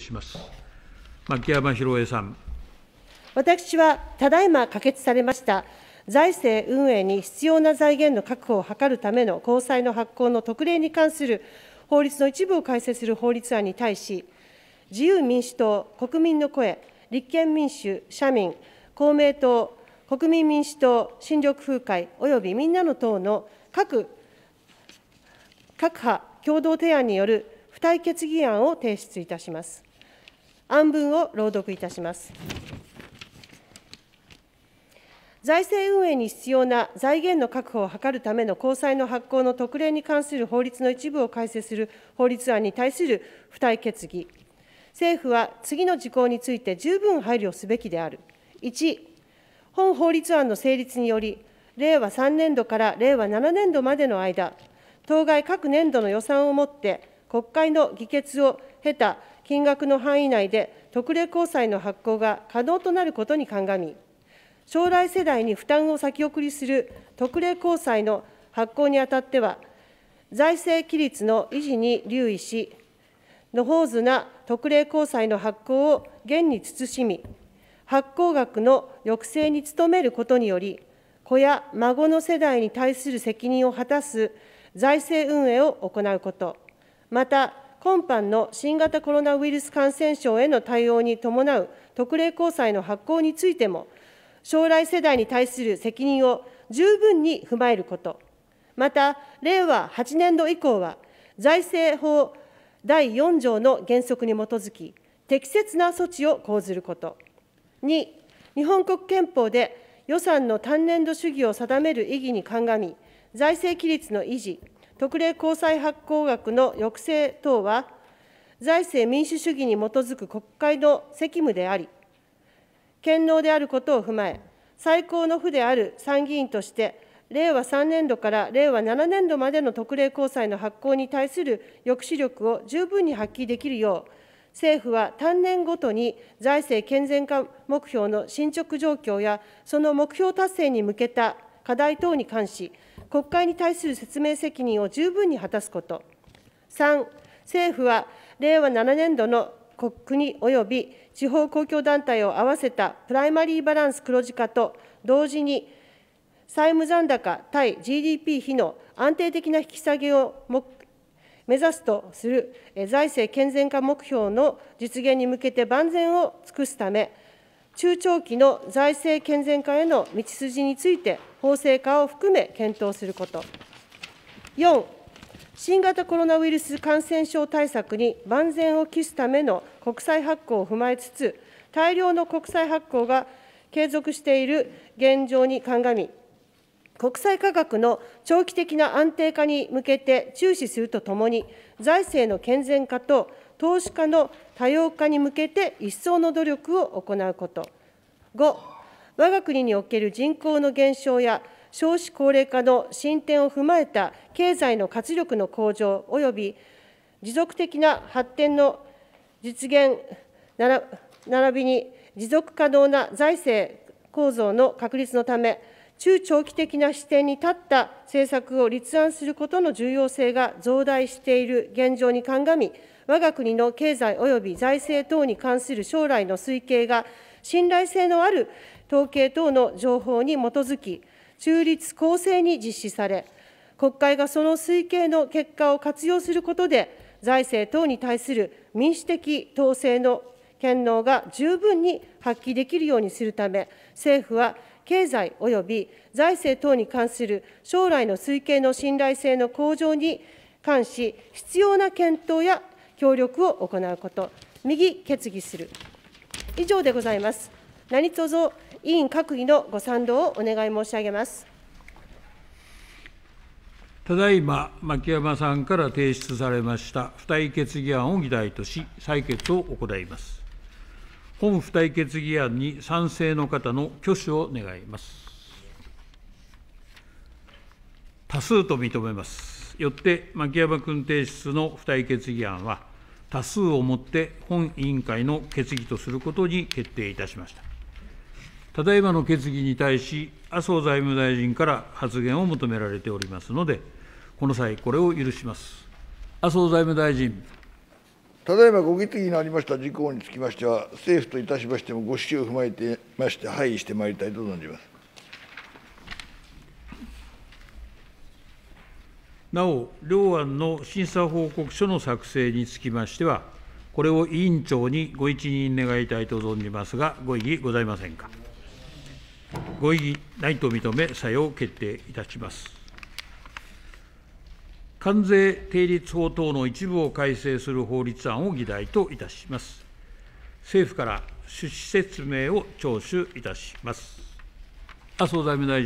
します牧山博恵さん私はただいま可決されました財政運営に必要な財源の確保を図るための公債の発行の特例に関する法律の一部を改正する法律案に対し、自由民主党、国民の声、立憲民主、社民、公明党、国民民主党、新緑風会およびみんなの党の各各派共同提案による付帯決議案を提出いたします。案文を朗読いたします。財政運営に必要な財源の確保を図るための公債の発行の特例に関する法律の一部を改正する法律案に対する付帯決議、政府は次の事項について十分配慮すべきである。1、本法律案の成立により、令和3年度から令和7年度までの間、当該各年度の予算をもって、国会の議決を経た金額の範囲内で特例公債の発行が可能となることに鑑み、将来世代に負担を先送りする特例公債の発行にあたっては、財政規律の維持に留意し、のほうずな特例公債の発行を現に慎み、発行額の抑制に努めることにより、子や孫の世代に対する責任を果たす財政運営を行うこと、また、今般の新型コロナウイルス感染症への対応に伴う特例公債の発行についても、将来世代に対する責任を十分に踏まえること、また、令和8年度以降は、財政法第4条の原則に基づき、適切な措置を講ずること。2、日本国憲法で予算の単年度主義を定める意義に鑑み、財政規律の維持、特例公債発行額の抑制等は、財政民主主義に基づく国会の責務であり、堅能であることを踏まえ、最高の府である参議院として、令和3年度から令和7年度までの特例公債の発行に対する抑止力を十分に発揮できるよう、政府は単年ごとに財政健全化目標の進捗状況や、その目標達成に向けた課題等に関し、国会に対する説明責任を十分に果たすこと、3、政府は令和7年度の国及び地方公共団体を合わせたプライマリーバランス黒字化と同時に、債務残高対 GDP 比の安定的な引き下げを目指すとする財政健全化目標の実現に向けて万全を尽くすため、中長期の財政健全化への道筋について、法制化を含め検討すること。4、新型コロナウイルス感染症対策に万全を期すための国債発行を踏まえつつ、大量の国債発行が継続している現状に鑑み、国債価格の長期的な安定化に向けて注視するとともに、財政の健全化と投資家の多様化に向けて一層の努力を行うこと。5、我が国における人口の減少や少子高齢化の進展を踏まえた経済の活力の向上及び持続的な発展の実現並びに持続可能な財政構造の確立のため、中長期的な視点に立った政策を立案することの重要性が増大している現状に鑑み、我が国の経済及び財政等に関する将来の推計が、信頼性のある統計等の情報に基づき、中立公正に実施され、国会がその推計の結果を活用することで、財政等に対する民主的統制の権能が十分に発揮できるようにするため、政府は経済及び財政等に関する将来の推計の信頼性の向上に関し、必要な検討や協力を行うこと、右決議する。以上でございます。何卒委員閣議のご賛同をお願い申し上げます。ただいま、牧山さんから提出されました付帯決議案を議題とし、採決を行います。本付帯決議案に賛成の方の挙手を願います。多数と認めます。よって、牧山君提出の付帯決議案は、多数をもって本委員会の決議とすることに決定いたしました。ただいまの決議に対し、麻生財務大臣から発言を求められておりますので、この際、これを許します。麻生財務大臣。ただいまご決議のありました事項につきましては、政府といたしましてもご指示を踏まえてまして、配慮してまいりたいと存じます。なお、両案の審査報告書の作成につきましては、これを委員長にご一任願いたいと存じますが、ご異議ございませんか。ご異議ないと認め、作用決定いたします。関税定律法等の一部を改正する法律案を議題といたします。政府から趣旨説明を聴取いたします。麻生財務大臣